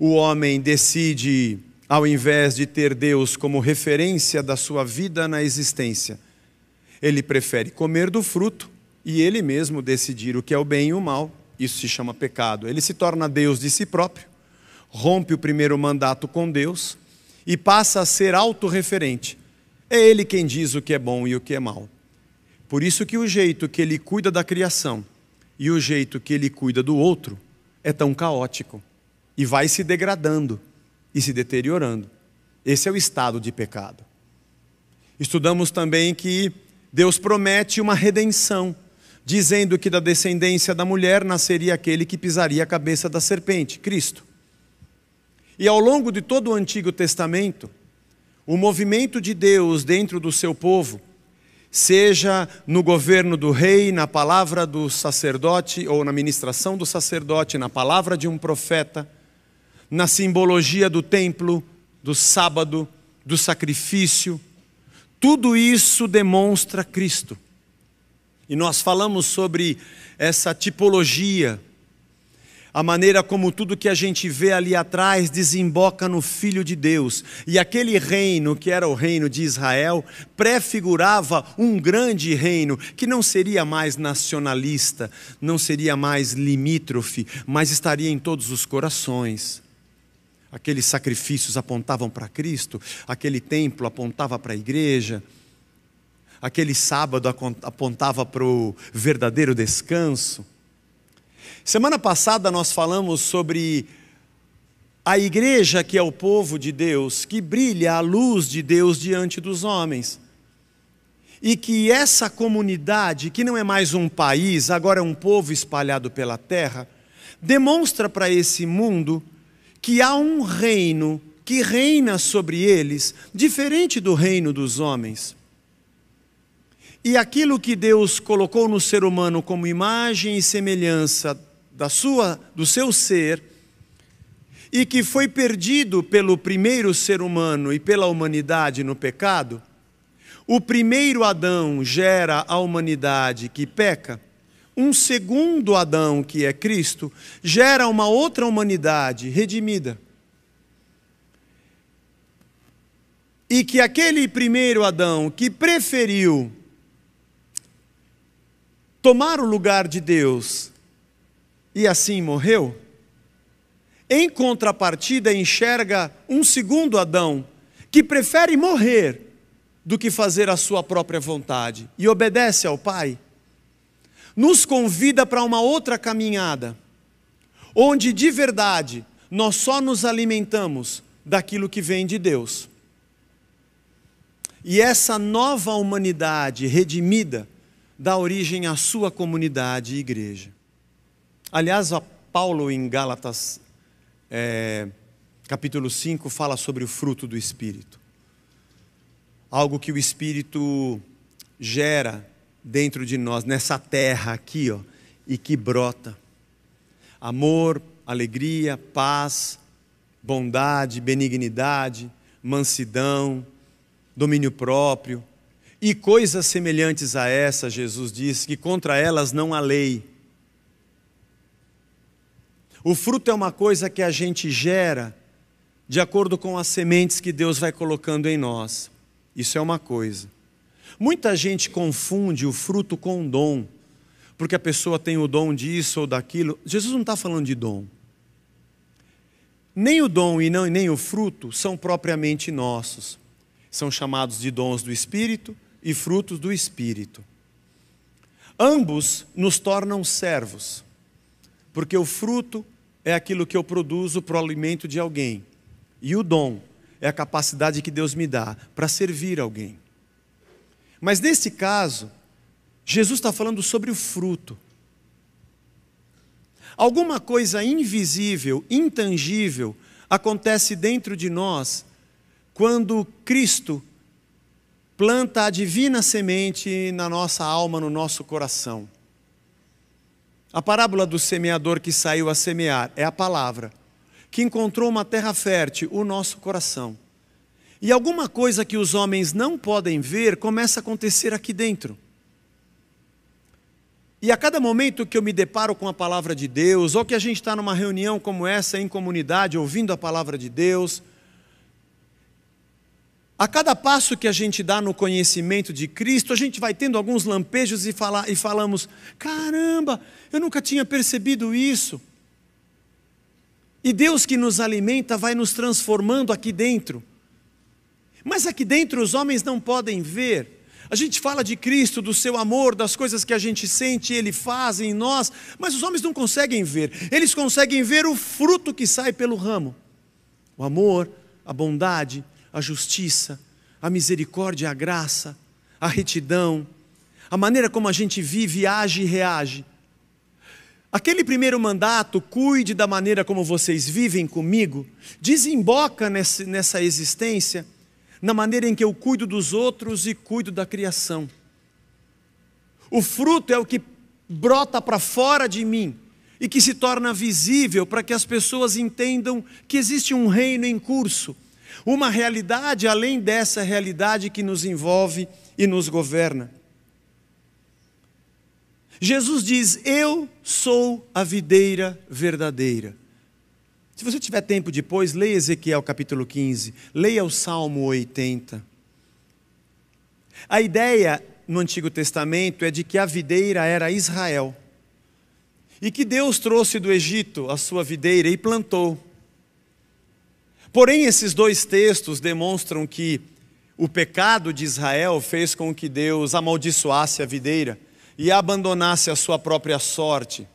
o homem decide, ao invés de ter Deus como referência da sua vida na existência, ele prefere comer do fruto e ele mesmo decidir o que é o bem e o mal. Isso se chama pecado. Ele se torna Deus de si próprio, rompe o primeiro mandato com Deus e passa a ser autorreferente. É ele quem diz o que é bom e o que é mal. Por isso que o jeito que ele cuida da criação e o jeito que ele cuida do outro é tão caótico e vai se degradando e se deteriorando. Esse é o estado de pecado. Estudamos também que Deus promete uma redenção, dizendo que da descendência da mulher nasceria aquele que pisaria a cabeça da serpente, Cristo. E ao longo de todo o Antigo Testamento, o movimento de Deus dentro do seu povo, seja no governo do rei, na palavra do sacerdote ou na ministração do sacerdote, na palavra de um profeta, na simbologia do templo, do sábado, do sacrifício. Tudo isso demonstra Cristo. E nós falamos sobre essa tipologia, a maneira como tudo que a gente vê ali atrás desemboca no Filho de Deus. E aquele reino, que era o reino de Israel, prefigurava um grande reino que não seria mais nacionalista, não seria mais limítrofe, mas estaria em todos os corações Aqueles sacrifícios apontavam para Cristo, aquele templo apontava para a igreja, aquele sábado apontava para o verdadeiro descanso. Semana passada nós falamos sobre a igreja que é o povo de Deus, que brilha a luz de Deus diante dos homens. E que essa comunidade, que não é mais um país, agora é um povo espalhado pela terra, demonstra para esse mundo que há um reino que reina sobre eles, diferente do reino dos homens. E aquilo que Deus colocou no ser humano como imagem e semelhança da sua, do seu ser, e que foi perdido pelo primeiro ser humano e pela humanidade no pecado, o primeiro Adão gera a humanidade que peca um segundo Adão, que é Cristo, gera uma outra humanidade redimida. E que aquele primeiro Adão que preferiu tomar o lugar de Deus e assim morreu, em contrapartida enxerga um segundo Adão que prefere morrer do que fazer a sua própria vontade e obedece ao Pai nos convida para uma outra caminhada, onde de verdade nós só nos alimentamos daquilo que vem de Deus. E essa nova humanidade redimida dá origem à sua comunidade e igreja. Aliás, Paulo em Gálatas é, capítulo 5 fala sobre o fruto do Espírito. Algo que o Espírito gera dentro de nós, nessa terra aqui, ó, e que brota. Amor, alegria, paz, bondade, benignidade, mansidão, domínio próprio e coisas semelhantes a essa, Jesus diz que contra elas não há lei. O fruto é uma coisa que a gente gera de acordo com as sementes que Deus vai colocando em nós. Isso é uma coisa. Muita gente confunde o fruto com o dom, porque a pessoa tem o dom disso ou daquilo. Jesus não está falando de dom. Nem o dom e não, nem o fruto são propriamente nossos. São chamados de dons do Espírito e frutos do Espírito. Ambos nos tornam servos, porque o fruto é aquilo que eu produzo para o alimento de alguém, e o dom é a capacidade que Deus me dá para servir alguém. Mas nesse caso, Jesus está falando sobre o fruto. Alguma coisa invisível, intangível, acontece dentro de nós quando Cristo planta a divina semente na nossa alma, no nosso coração. A parábola do semeador que saiu a semear é a palavra, que encontrou uma terra fértil, o nosso coração. E alguma coisa que os homens não podem ver começa a acontecer aqui dentro. E a cada momento que eu me deparo com a palavra de Deus, ou que a gente está numa reunião como essa, em comunidade, ouvindo a palavra de Deus, a cada passo que a gente dá no conhecimento de Cristo, a gente vai tendo alguns lampejos e, fala, e falamos: caramba, eu nunca tinha percebido isso. E Deus que nos alimenta vai nos transformando aqui dentro. Mas aqui dentro os homens não podem ver. A gente fala de Cristo, do seu amor, das coisas que a gente sente, ele faz em nós, mas os homens não conseguem ver. Eles conseguem ver o fruto que sai pelo ramo: o amor, a bondade, a justiça, a misericórdia, a graça, a retidão, a maneira como a gente vive, age e reage. Aquele primeiro mandato, cuide da maneira como vocês vivem comigo, desemboca nessa existência na maneira em que eu cuido dos outros e cuido da criação. O fruto é o que brota para fora de mim e que se torna visível para que as pessoas entendam que existe um reino em curso, uma realidade além dessa realidade que nos envolve e nos governa. Jesus diz: Eu sou a videira verdadeira. Se você tiver tempo depois, leia Ezequiel capítulo 15, leia o Salmo 80. A ideia no Antigo Testamento é de que a videira era Israel. E que Deus trouxe do Egito a sua videira e plantou. Porém, esses dois textos demonstram que o pecado de Israel fez com que Deus amaldiçoasse a videira e abandonasse a sua própria sorte.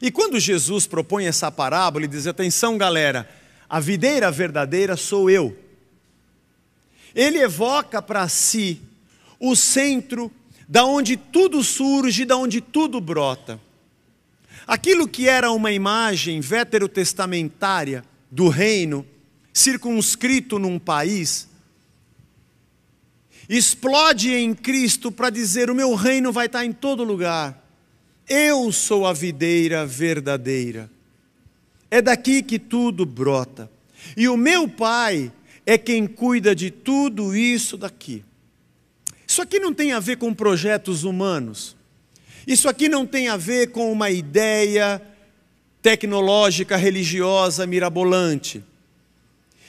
E quando Jesus propõe essa parábola e diz: atenção, galera, a videira verdadeira sou eu. Ele evoca para si o centro da onde tudo surge, da onde tudo brota. Aquilo que era uma imagem veterotestamentária do reino, circunscrito num país, explode em Cristo para dizer: o meu reino vai estar tá em todo lugar. Eu sou a videira verdadeira. É daqui que tudo brota. E o meu Pai é quem cuida de tudo isso daqui. Isso aqui não tem a ver com projetos humanos. Isso aqui não tem a ver com uma ideia tecnológica, religiosa, mirabolante.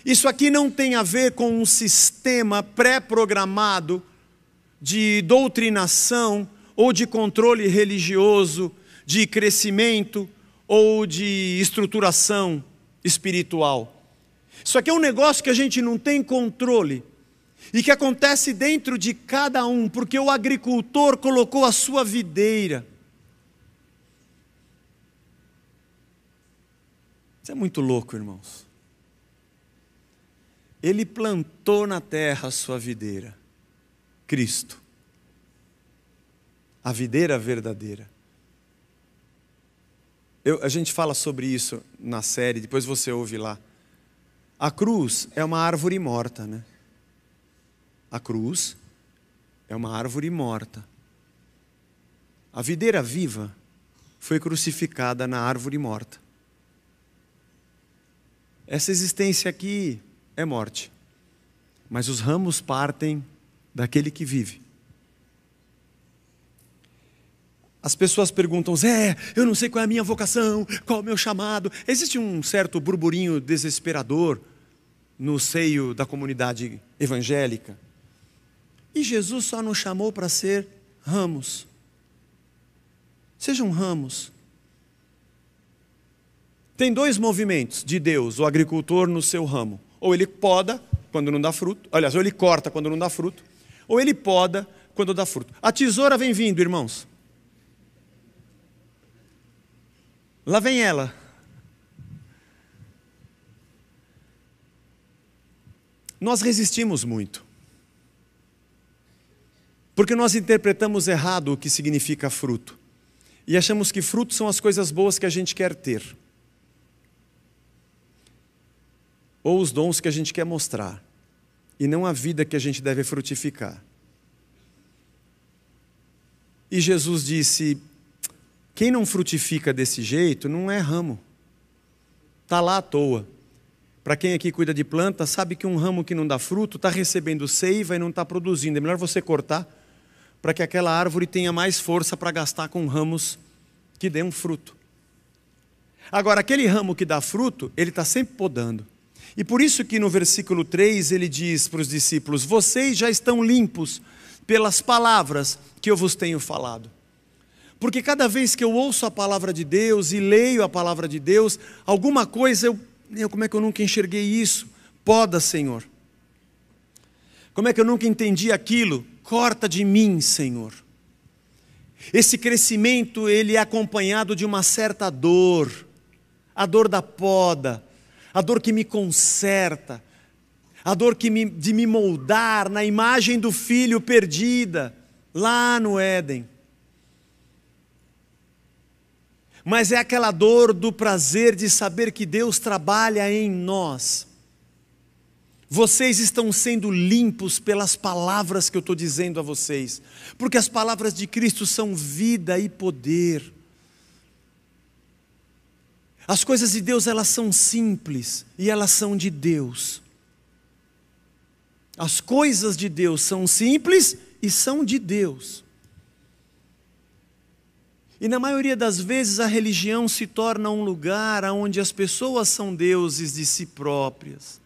Isso aqui não tem a ver com um sistema pré-programado de doutrinação ou de controle religioso, de crescimento ou de estruturação espiritual. Isso aqui é um negócio que a gente não tem controle e que acontece dentro de cada um, porque o agricultor colocou a sua videira. Isso é muito louco, irmãos. Ele plantou na terra a sua videira, Cristo a videira verdadeira. Eu, a gente fala sobre isso na série, depois você ouve lá. A cruz é uma árvore morta, né? A cruz é uma árvore morta. A videira viva foi crucificada na árvore morta. Essa existência aqui é morte, mas os ramos partem daquele que vive. As pessoas perguntam, Zé, eu não sei qual é a minha vocação, qual é o meu chamado. Existe um certo burburinho desesperador no seio da comunidade evangélica. E Jesus só nos chamou para ser ramos. Sejam ramos. Tem dois movimentos de Deus, o agricultor no seu ramo. Ou ele poda quando não dá fruto, aliás, ou ele corta quando não dá fruto, ou ele poda quando dá fruto. A tesoura vem vindo, irmãos. Lá vem ela. Nós resistimos muito. Porque nós interpretamos errado o que significa fruto. E achamos que frutos são as coisas boas que a gente quer ter. Ou os dons que a gente quer mostrar. E não a vida que a gente deve frutificar. E Jesus disse: quem não frutifica desse jeito não é ramo. Está lá à toa. Para quem aqui cuida de planta, sabe que um ramo que não dá fruto está recebendo seiva e não está produzindo. É melhor você cortar para que aquela árvore tenha mais força para gastar com ramos que dêem um fruto. Agora, aquele ramo que dá fruto, ele está sempre podando. E por isso que no versículo 3 ele diz para os discípulos: Vocês já estão limpos pelas palavras que eu vos tenho falado. Porque cada vez que eu ouço a palavra de Deus e leio a palavra de Deus, alguma coisa eu, eu como é que eu nunca enxerguei isso? Poda, Senhor. Como é que eu nunca entendi aquilo? Corta de mim, Senhor. Esse crescimento ele é acompanhado de uma certa dor, a dor da poda, a dor que me conserta, a dor que me, de me moldar na imagem do filho perdida lá no Éden. mas é aquela dor do prazer de saber que Deus trabalha em nós. Vocês estão sendo limpos pelas palavras que eu estou dizendo a vocês, porque as palavras de Cristo são vida e poder. As coisas de Deus, elas são simples e elas são de Deus. As coisas de Deus são simples e são de Deus. E na maioria das vezes a religião se torna um lugar onde as pessoas são deuses de si próprias,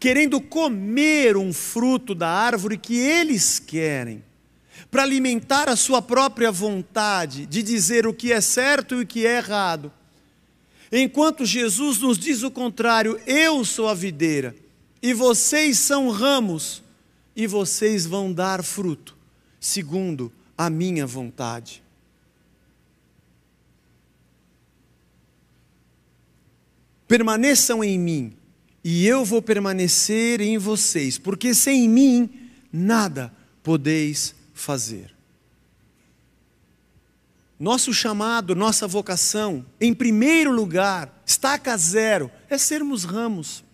querendo comer um fruto da árvore que eles querem, para alimentar a sua própria vontade de dizer o que é certo e o que é errado. Enquanto Jesus nos diz o contrário, eu sou a videira e vocês são ramos, e vocês vão dar fruto, segundo a minha vontade. Permaneçam em mim, e eu vou permanecer em vocês, porque sem mim nada podeis fazer. Nosso chamado, nossa vocação, em primeiro lugar, estaca zero, é sermos ramos.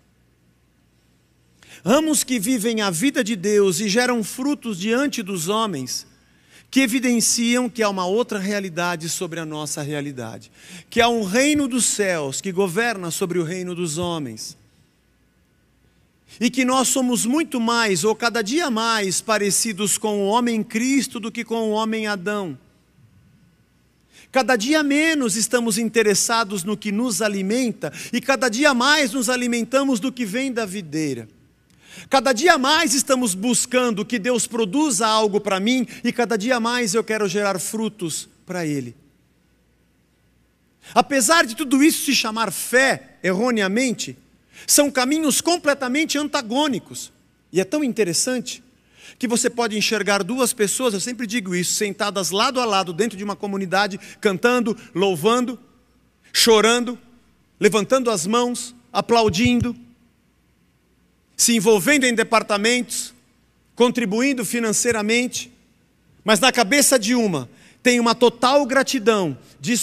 Ramos que vivem a vida de Deus e geram frutos diante dos homens que evidenciam que há uma outra realidade sobre a nossa realidade, que há um reino dos céus que governa sobre o reino dos homens. E que nós somos muito mais, ou cada dia mais, parecidos com o homem Cristo do que com o homem Adão. Cada dia menos estamos interessados no que nos alimenta e cada dia mais nos alimentamos do que vem da videira. Cada dia mais estamos buscando que Deus produza algo para mim e cada dia mais eu quero gerar frutos para Ele. Apesar de tudo isso se chamar fé, erroneamente, são caminhos completamente antagônicos. E é tão interessante que você pode enxergar duas pessoas, eu sempre digo isso, sentadas lado a lado dentro de uma comunidade, cantando, louvando, chorando, levantando as mãos, aplaudindo se envolvendo em departamentos, contribuindo financeiramente, mas na cabeça de uma tem uma total gratidão de,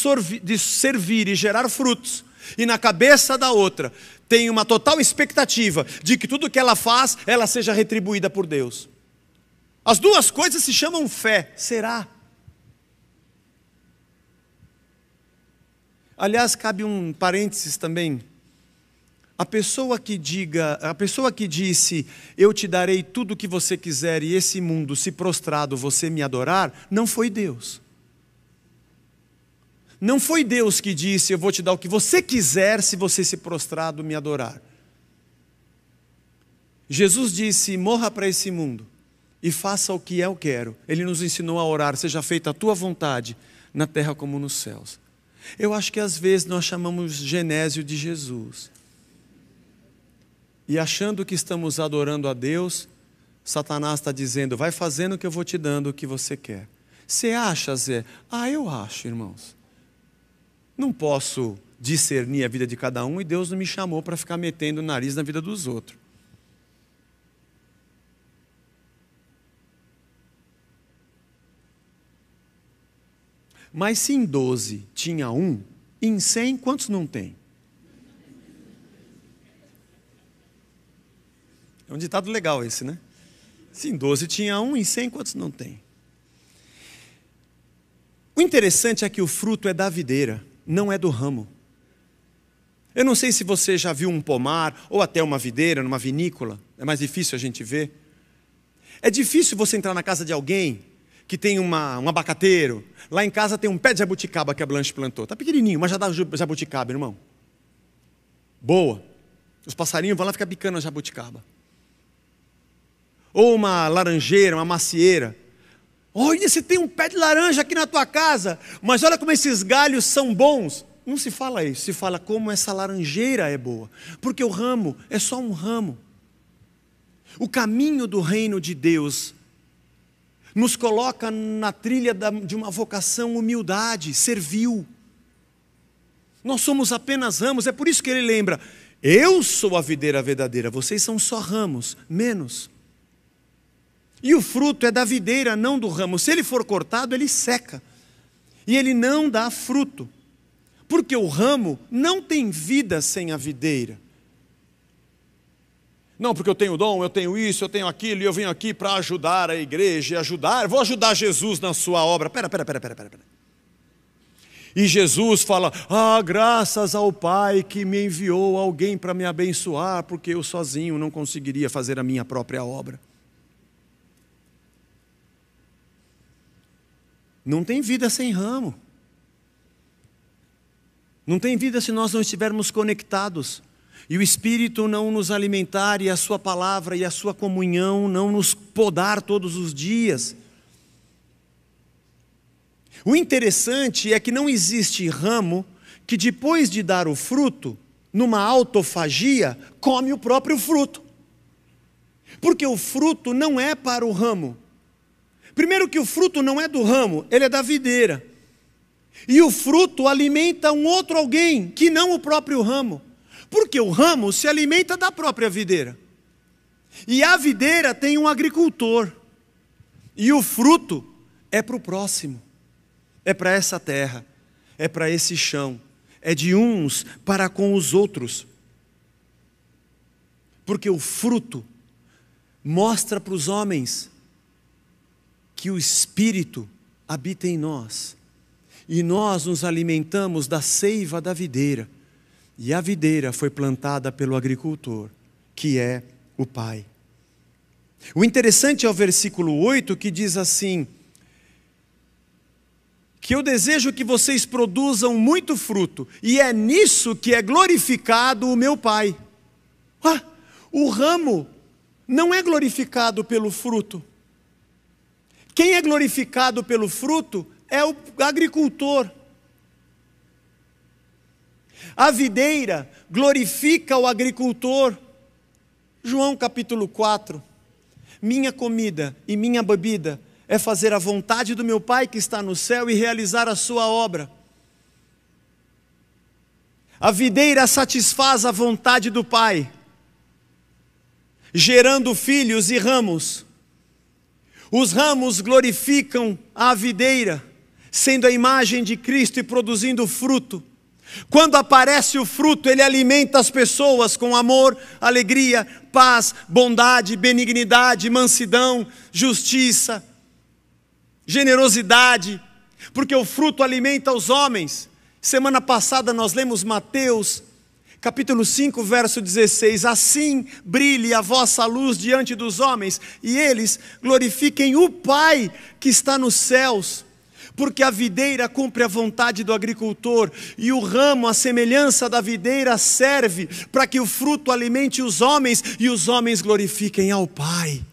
de, servir e gerar frutos, e na cabeça da outra tem uma total expectativa de que tudo que ela faz, ela seja retribuída por Deus. As duas coisas se chamam fé, será? Aliás, cabe um parênteses também a pessoa que diga, a pessoa que disse, eu te darei tudo o que você quiser e esse mundo se prostrado você me adorar, não foi Deus. Não foi Deus que disse, eu vou te dar o que você quiser se você se prostrado me adorar. Jesus disse, morra para esse mundo e faça o que eu quero. Ele nos ensinou a orar, seja feita a tua vontade, na terra como nos céus. Eu acho que às vezes nós chamamos Genésio de Jesus e achando que estamos adorando a Deus, Satanás está dizendo: vai fazendo que eu vou te dando o que você quer. Você acha, Zé? Ah, eu acho, irmãos. Não posso discernir a vida de cada um e Deus não me chamou para ficar metendo o nariz na vida dos outros. Mas se em 12 tinha um, em 100 quantos não tem? É um ditado legal esse, né? Se em 12 tinha um, em 100 quantos não tem? O interessante é que o fruto é da videira, não é do ramo. Eu não sei se você já viu um pomar ou até uma videira numa vinícola, é mais difícil a gente ver. É difícil você entrar na casa de alguém que tem uma, um abacateiro. Lá em casa tem um pé de jabuticaba que a Blanche plantou. Está pequenininho, mas já dá jabuticaba, irmão. Boa. Os passarinhos vão lá ficar bicando a jabuticaba ou uma laranjeira, uma macieira. Olha, você tem um pé de laranja aqui na tua casa, mas olha como esses galhos são bons. Não se fala isso, se fala como essa laranjeira é boa, porque o ramo é só um ramo. O caminho do reino de Deus nos coloca na trilha de uma vocação humildade, servil. Nós somos apenas ramos, é por isso que ele lembra: eu sou a videira verdadeira, vocês são só ramos, menos. E o fruto é da videira, não do ramo. Se ele for cortado, ele seca. E ele não dá fruto. Porque o ramo não tem vida sem a videira. Não, porque eu tenho dom, eu tenho isso, eu tenho aquilo, e eu venho aqui para ajudar a igreja, e ajudar, vou ajudar Jesus na sua obra. Pera, pera, pera, pera, pera. pera. E Jesus fala: Ah, graças ao Pai que me enviou alguém para me abençoar, porque eu sozinho não conseguiria fazer a minha própria obra. Não tem vida sem ramo. Não tem vida se nós não estivermos conectados e o Espírito não nos alimentar e a Sua palavra e a Sua comunhão não nos podar todos os dias. O interessante é que não existe ramo que depois de dar o fruto, numa autofagia, come o próprio fruto. Porque o fruto não é para o ramo, Primeiro, que o fruto não é do ramo, ele é da videira. E o fruto alimenta um outro alguém que não o próprio ramo. Porque o ramo se alimenta da própria videira. E a videira tem um agricultor. E o fruto é para o próximo, é para essa terra, é para esse chão, é de uns para com os outros. Porque o fruto mostra para os homens que o Espírito habita em nós e nós nos alimentamos da seiva da videira. E a videira foi plantada pelo agricultor, que é o Pai. O interessante é o versículo 8 que diz assim: Que eu desejo que vocês produzam muito fruto, e é nisso que é glorificado o meu Pai. Ah, o ramo não é glorificado pelo fruto, quem é glorificado pelo fruto é o agricultor. A videira glorifica o agricultor. João capítulo 4. Minha comida e minha bebida é fazer a vontade do meu Pai que está no céu e realizar a sua obra. A videira satisfaz a vontade do Pai, gerando filhos e ramos. Os ramos glorificam a videira, sendo a imagem de Cristo e produzindo fruto. Quando aparece o fruto, ele alimenta as pessoas com amor, alegria, paz, bondade, benignidade, mansidão, justiça, generosidade, porque o fruto alimenta os homens. Semana passada nós lemos Mateus capítulo 5, verso 16: Assim brilhe a vossa luz diante dos homens, e eles glorifiquem o Pai que está nos céus. Porque a videira cumpre a vontade do agricultor, e o ramo, a semelhança da videira, serve para que o fruto alimente os homens e os homens glorifiquem ao Pai.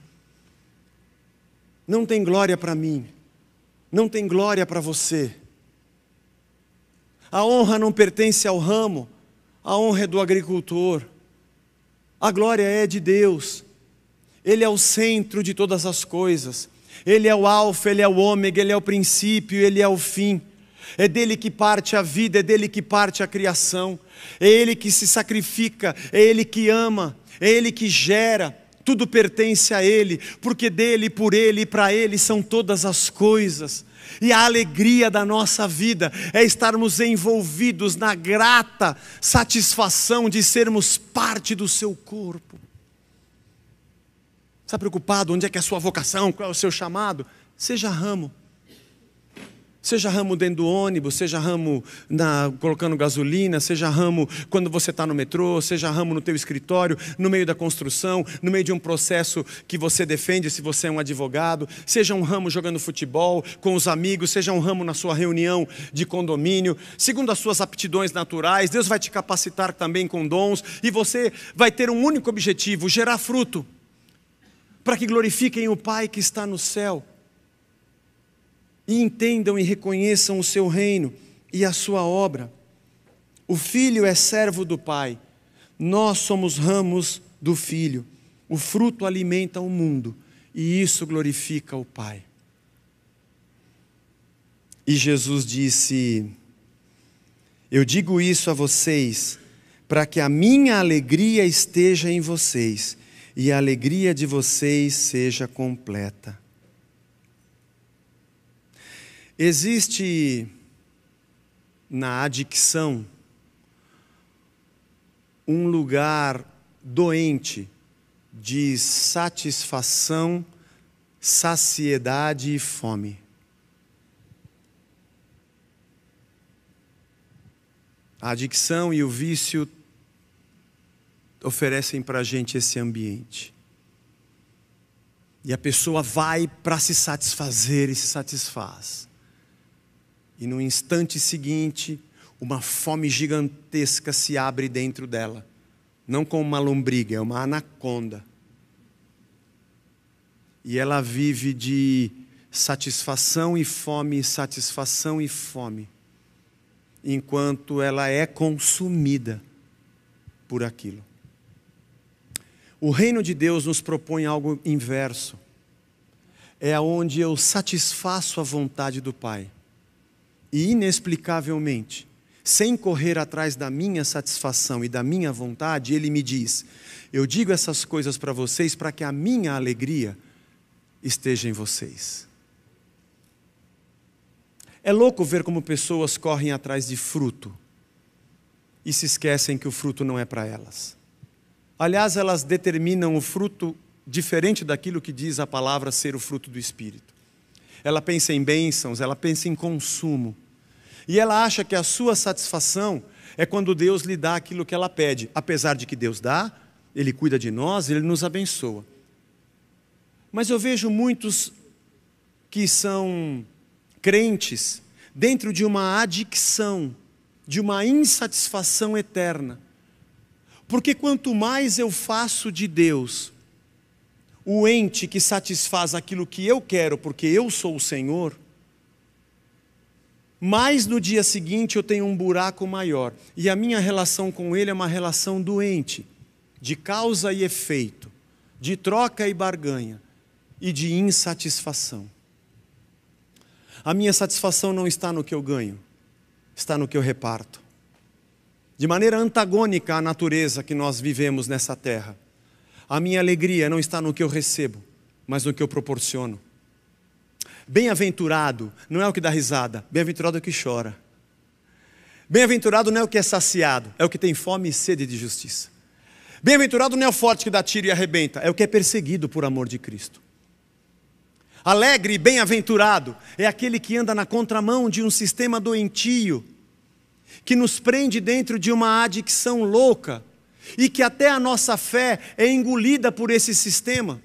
Não tem glória para mim, não tem glória para você. A honra não pertence ao ramo, a honra é do agricultor. A glória é de Deus. Ele é o centro de todas as coisas. Ele é o alfa, ele é o ômega, ele é o princípio, ele é o fim. É dele que parte a vida, é dele que parte a criação. É ele que se sacrifica, é ele que ama, é ele que gera. Tudo pertence a ele, porque dele, por ele e para ele são todas as coisas. E a alegria da nossa vida é estarmos envolvidos na grata satisfação de sermos parte do seu corpo. Está preocupado? Onde é que é a sua vocação? Qual é o seu chamado? Seja ramo. Seja ramo dentro do ônibus, seja ramo na, colocando gasolina, seja ramo quando você está no metrô, seja ramo no teu escritório, no meio da construção, no meio de um processo que você defende, se você é um advogado, seja um ramo jogando futebol com os amigos, seja um ramo na sua reunião de condomínio, segundo as suas aptidões naturais, Deus vai te capacitar também com dons e você vai ter um único objetivo: gerar fruto para que glorifiquem o Pai que está no céu e entendam e reconheçam o seu reino e a sua obra. O filho é servo do pai, nós somos ramos do filho. O fruto alimenta o mundo e isso glorifica o Pai. E Jesus disse: Eu digo isso a vocês, para que a minha alegria esteja em vocês e a alegria de vocês seja completa. Existe na adicção um lugar doente de satisfação, saciedade e fome. A adicção e o vício oferecem para a gente esse ambiente. E a pessoa vai para se satisfazer e se satisfaz. E no instante seguinte, uma fome gigantesca se abre dentro dela. Não como uma lombriga, é uma anaconda. E ela vive de satisfação e fome, satisfação e fome, enquanto ela é consumida por aquilo. O reino de Deus nos propõe algo inverso. É aonde eu satisfaço a vontade do Pai e inexplicavelmente, sem correr atrás da minha satisfação e da minha vontade, ele me diz: Eu digo essas coisas para vocês para que a minha alegria esteja em vocês. É louco ver como pessoas correm atrás de fruto e se esquecem que o fruto não é para elas. Aliás, elas determinam o fruto diferente daquilo que diz a palavra ser o fruto do Espírito ela pensa em bênçãos, ela pensa em consumo. E ela acha que a sua satisfação é quando Deus lhe dá aquilo que ela pede. Apesar de que Deus dá, Ele cuida de nós, Ele nos abençoa. Mas eu vejo muitos que são crentes dentro de uma adicção, de uma insatisfação eterna. Porque quanto mais eu faço de Deus, o ente que satisfaz aquilo que eu quero, porque eu sou o Senhor, mas no dia seguinte eu tenho um buraco maior. E a minha relação com ele é uma relação doente, de causa e efeito, de troca e barganha e de insatisfação. A minha satisfação não está no que eu ganho, está no que eu reparto. De maneira antagônica à natureza que nós vivemos nessa terra. A minha alegria não está no que eu recebo, mas no que eu proporciono. Bem-aventurado não é o que dá risada, bem-aventurado é o que chora. Bem-aventurado não é o que é saciado, é o que tem fome e sede de justiça. Bem-aventurado não é o forte que dá tiro e arrebenta, é o que é perseguido por amor de Cristo. Alegre e bem-aventurado é aquele que anda na contramão de um sistema doentio, que nos prende dentro de uma adicção louca e que até a nossa fé é engolida por esse sistema,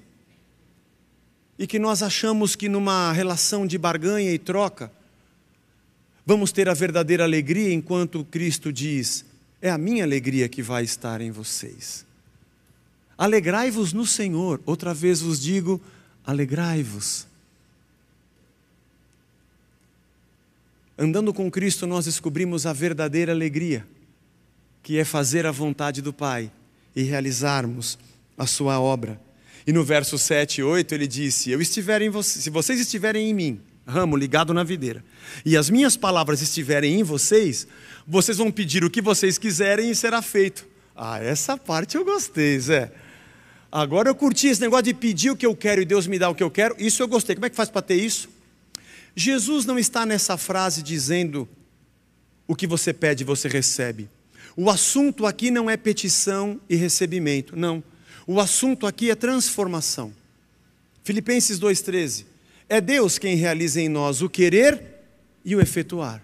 e que nós achamos que numa relação de barganha e troca, vamos ter a verdadeira alegria, enquanto Cristo diz: É a minha alegria que vai estar em vocês. Alegrai-vos no Senhor, outra vez vos digo: alegrai-vos. Andando com Cristo, nós descobrimos a verdadeira alegria que é fazer a vontade do Pai e realizarmos a sua obra. E no verso 7 e 8 ele disse: Eu estiver em vocês, se vocês estiverem em mim, ramo ligado na videira, e as minhas palavras estiverem em vocês, vocês vão pedir o que vocês quiserem e será feito. Ah, essa parte eu gostei, Zé. Agora eu curti esse negócio de pedir o que eu quero e Deus me dá o que eu quero. Isso eu gostei. Como é que faz para ter isso? Jesus não está nessa frase dizendo o que você pede, você recebe. O assunto aqui não é petição e recebimento, não. O assunto aqui é transformação. Filipenses 2,13. É Deus quem realiza em nós o querer e o efetuar.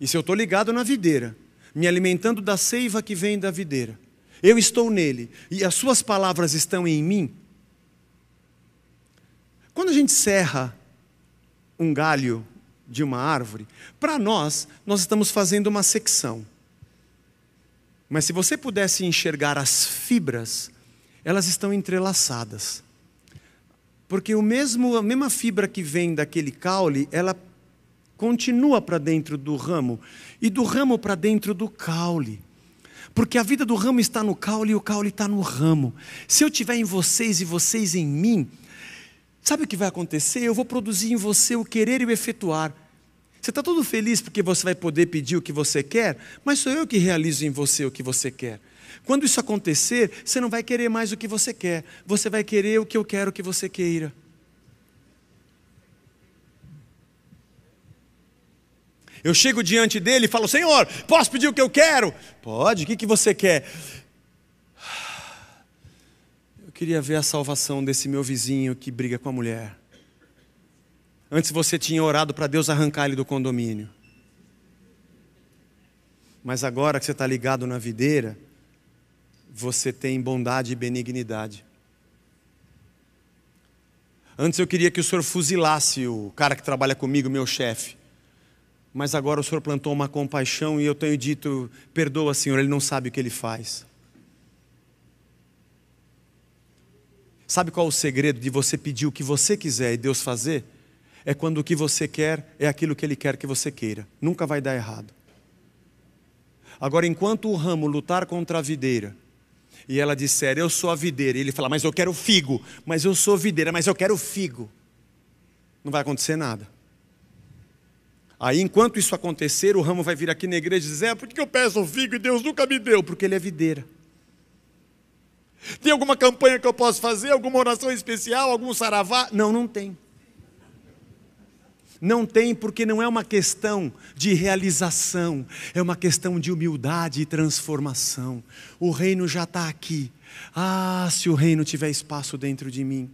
E se eu estou ligado na videira, me alimentando da seiva que vem da videira, eu estou nele e as suas palavras estão em mim. Quando a gente serra um galho de uma árvore, para nós, nós estamos fazendo uma secção. Mas se você pudesse enxergar as fibras, elas estão entrelaçadas. Porque o mesmo, a mesma fibra que vem daquele caule, ela continua para dentro do ramo, e do ramo para dentro do caule. Porque a vida do ramo está no caule e o caule está no ramo. Se eu tiver em vocês e vocês em mim, sabe o que vai acontecer? Eu vou produzir em você o querer e o efetuar. Você está todo feliz porque você vai poder pedir o que você quer, mas sou eu que realizo em você o que você quer. Quando isso acontecer, você não vai querer mais o que você quer, você vai querer o que eu quero que você queira. Eu chego diante dele e falo: Senhor, posso pedir o que eu quero? Pode, o que, que você quer? Eu queria ver a salvação desse meu vizinho que briga com a mulher. Antes você tinha orado para Deus arrancar ele do condomínio. Mas agora que você está ligado na videira, você tem bondade e benignidade. Antes eu queria que o senhor fuzilasse o cara que trabalha comigo, meu chefe. Mas agora o senhor plantou uma compaixão e eu tenho dito: perdoa, senhor, ele não sabe o que ele faz. Sabe qual é o segredo de você pedir o que você quiser e Deus fazer? é quando o que você quer é aquilo que ele quer que você queira. Nunca vai dar errado. Agora, enquanto o ramo lutar contra a videira, e ela disser, eu sou a videira, e ele falar, mas eu quero figo, mas eu sou videira, mas eu quero figo, não vai acontecer nada. Aí, enquanto isso acontecer, o ramo vai vir aqui na igreja e dizer: é, por que eu peço o figo e Deus nunca me deu? Porque ele é videira. Tem alguma campanha que eu posso fazer? Alguma oração especial? Algum saravá? Não, não tem. Não tem porque não é uma questão de realização, é uma questão de humildade e transformação. O reino já está aqui. Ah, se o reino tiver espaço dentro de mim.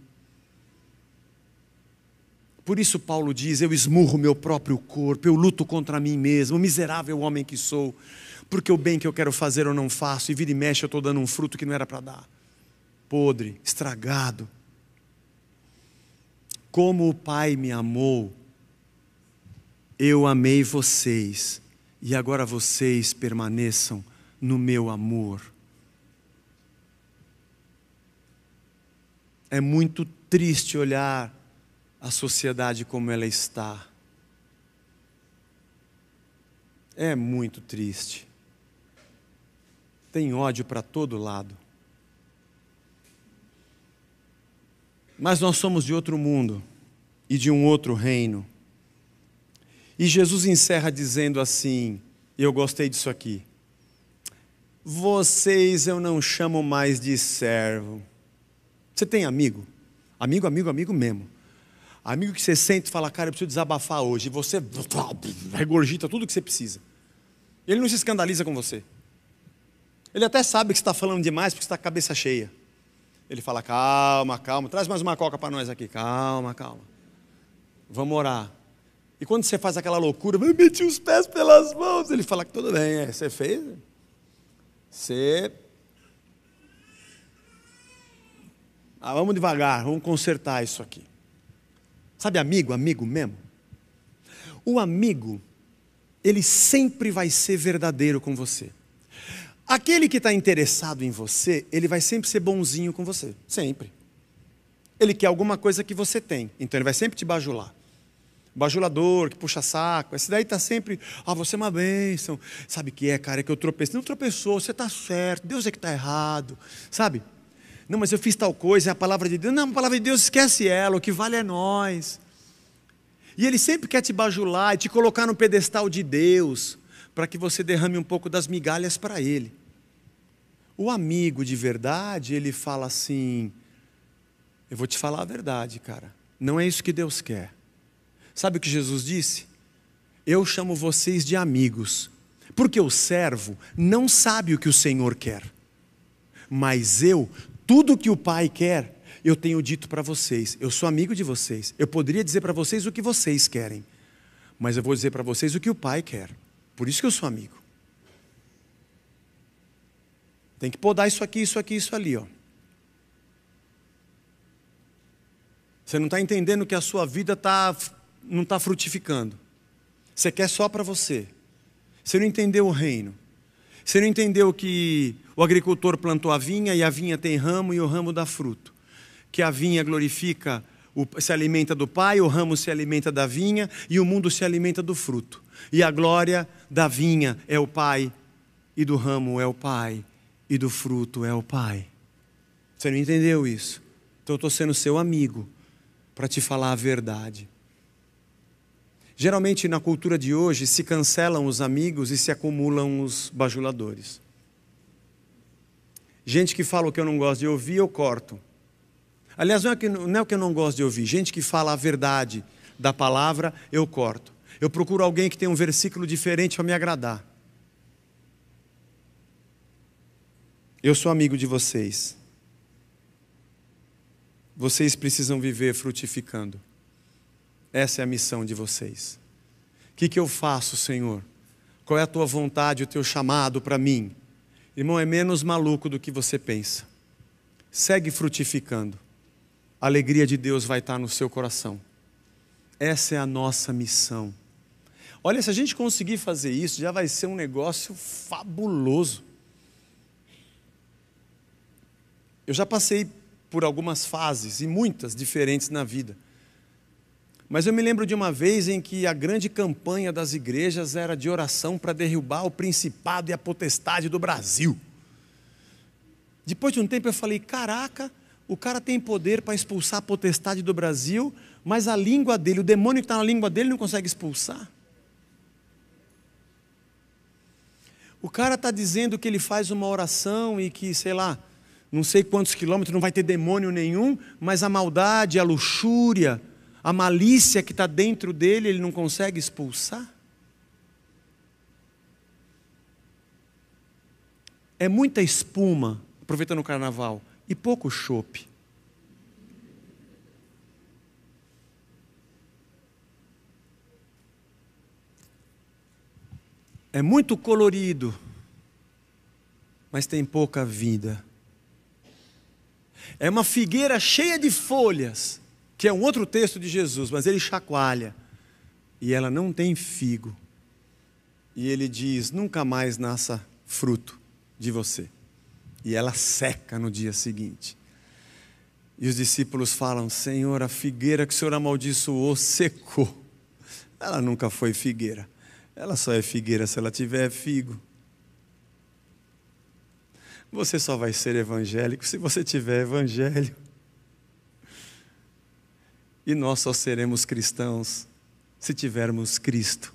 Por isso, Paulo diz: Eu esmurro meu próprio corpo, eu luto contra mim mesmo, miserável homem que sou, porque o bem que eu quero fazer eu não faço, e vira e mexe eu estou dando um fruto que não era para dar. Podre, estragado. Como o Pai me amou, eu amei vocês e agora vocês permaneçam no meu amor. É muito triste olhar a sociedade como ela está. É muito triste. Tem ódio para todo lado. Mas nós somos de outro mundo e de um outro reino. E Jesus encerra dizendo assim: Eu gostei disso aqui. Vocês eu não chamo mais de servo. Você tem amigo? Amigo, amigo, amigo mesmo. Amigo que você sente e fala, cara, eu preciso desabafar hoje. E você regurgita tudo o que você precisa. Ele não se escandaliza com você. Ele até sabe que você está falando demais porque você está com a cabeça cheia. Ele fala, calma, calma, traz mais uma coca para nós aqui. Calma, calma. Vamos orar. E quando você faz aquela loucura, eu meti os pés pelas mãos, ele fala que tudo bem, é, você fez, você. Ah, vamos devagar, vamos consertar isso aqui. Sabe, amigo, amigo mesmo? O amigo, ele sempre vai ser verdadeiro com você. Aquele que está interessado em você, ele vai sempre ser bonzinho com você, sempre. Ele quer alguma coisa que você tem, então ele vai sempre te bajular bajulador, que puxa saco. Esse daí está sempre, ah, você é uma bênção. Sabe que é, cara, é que eu tropecei. Não tropeçou, você está certo, Deus é que está errado. Sabe? Não, mas eu fiz tal coisa, é a palavra de Deus. Não, a palavra de Deus, esquece ela, o que vale é nós. E ele sempre quer te bajular e te colocar no pedestal de Deus, para que você derrame um pouco das migalhas para ele. O amigo de verdade, ele fala assim: Eu vou te falar a verdade, cara. Não é isso que Deus quer. Sabe o que Jesus disse? Eu chamo vocês de amigos, porque o servo não sabe o que o Senhor quer. Mas eu, tudo que o Pai quer, eu tenho dito para vocês. Eu sou amigo de vocês. Eu poderia dizer para vocês o que vocês querem, mas eu vou dizer para vocês o que o Pai quer. Por isso que eu sou amigo. Tem que podar isso aqui, isso aqui, isso ali, ó. Você não está entendendo que a sua vida está não está frutificando. Você quer só para você. Você não entendeu o reino. Você não entendeu que o agricultor plantou a vinha e a vinha tem ramo e o ramo dá fruto. Que a vinha glorifica, se alimenta do pai, o ramo se alimenta da vinha e o mundo se alimenta do fruto. E a glória da vinha é o pai e do ramo é o pai e do fruto é o pai. Você não entendeu isso? Então eu estou sendo seu amigo para te falar a verdade. Geralmente, na cultura de hoje, se cancelam os amigos e se acumulam os bajuladores. Gente que fala o que eu não gosto de ouvir, eu corto. Aliás, não é, que, não é o que eu não gosto de ouvir, gente que fala a verdade da palavra, eu corto. Eu procuro alguém que tem um versículo diferente para me agradar. Eu sou amigo de vocês. Vocês precisam viver frutificando. Essa é a missão de vocês. O que, que eu faço, Senhor? Qual é a tua vontade, o teu chamado para mim? Irmão, é menos maluco do que você pensa. Segue frutificando. A alegria de Deus vai estar no seu coração. Essa é a nossa missão. Olha, se a gente conseguir fazer isso, já vai ser um negócio fabuloso. Eu já passei por algumas fases e muitas diferentes na vida. Mas eu me lembro de uma vez em que a grande campanha das igrejas era de oração para derrubar o principado e a potestade do Brasil. Depois de um tempo eu falei: caraca, o cara tem poder para expulsar a potestade do Brasil, mas a língua dele, o demônio que está na língua dele, não consegue expulsar. O cara está dizendo que ele faz uma oração e que, sei lá, não sei quantos quilômetros, não vai ter demônio nenhum, mas a maldade, a luxúria, a malícia que está dentro dele, ele não consegue expulsar? É muita espuma, aproveitando o carnaval, e pouco chope. É muito colorido, mas tem pouca vida. É uma figueira cheia de folhas, que é um outro texto de Jesus, mas ele chacoalha. E ela não tem figo. E ele diz: nunca mais nasça fruto de você. E ela seca no dia seguinte. E os discípulos falam: Senhor, a figueira que o Senhor amaldiçoou secou. Ela nunca foi figueira. Ela só é figueira se ela tiver figo. Você só vai ser evangélico se você tiver evangelho. E nós só seremos cristãos se tivermos Cristo.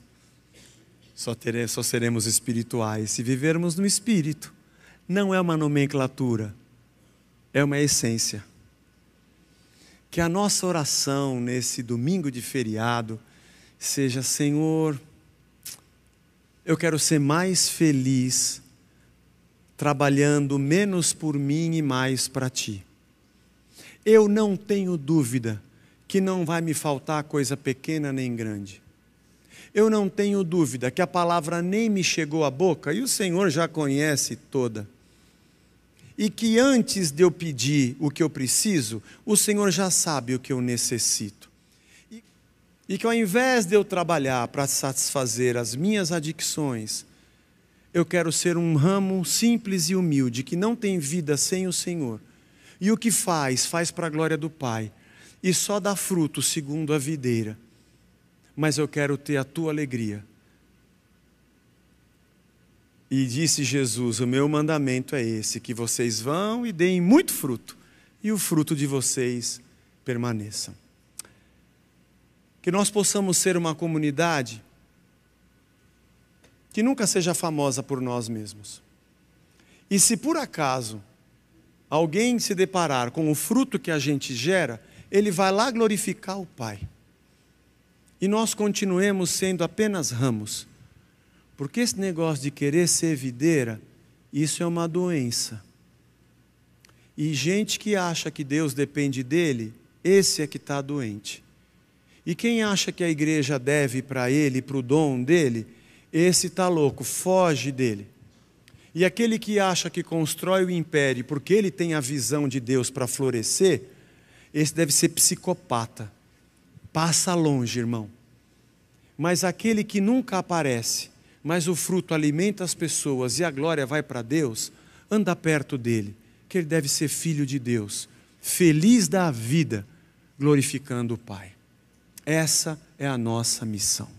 Só, teremos, só seremos espirituais se vivermos no Espírito. Não é uma nomenclatura, é uma essência. Que a nossa oração nesse domingo de feriado seja: Senhor, eu quero ser mais feliz trabalhando menos por mim e mais para ti. Eu não tenho dúvida que não vai me faltar coisa pequena nem grande. Eu não tenho dúvida que a palavra nem me chegou à boca e o Senhor já conhece toda. E que antes de eu pedir o que eu preciso, o Senhor já sabe o que eu necessito. E, e que ao invés de eu trabalhar para satisfazer as minhas adicções, eu quero ser um ramo simples e humilde que não tem vida sem o Senhor. E o que faz, faz para a glória do Pai e só dá fruto segundo a videira. Mas eu quero ter a tua alegria. E disse Jesus: O meu mandamento é esse, que vocês vão e deem muito fruto, e o fruto de vocês permaneça. Que nós possamos ser uma comunidade que nunca seja famosa por nós mesmos. E se por acaso alguém se deparar com o fruto que a gente gera, ele vai lá glorificar o Pai. E nós continuemos sendo apenas ramos. Porque esse negócio de querer ser videira, isso é uma doença. E gente que acha que Deus depende dele, esse é que está doente. E quem acha que a igreja deve para ele, para o dom dele, esse está louco, foge dele. E aquele que acha que constrói o império porque ele tem a visão de Deus para florescer, esse deve ser psicopata. Passa longe, irmão. Mas aquele que nunca aparece, mas o fruto alimenta as pessoas e a glória vai para Deus, anda perto dele, que ele deve ser filho de Deus, feliz da vida, glorificando o Pai. Essa é a nossa missão.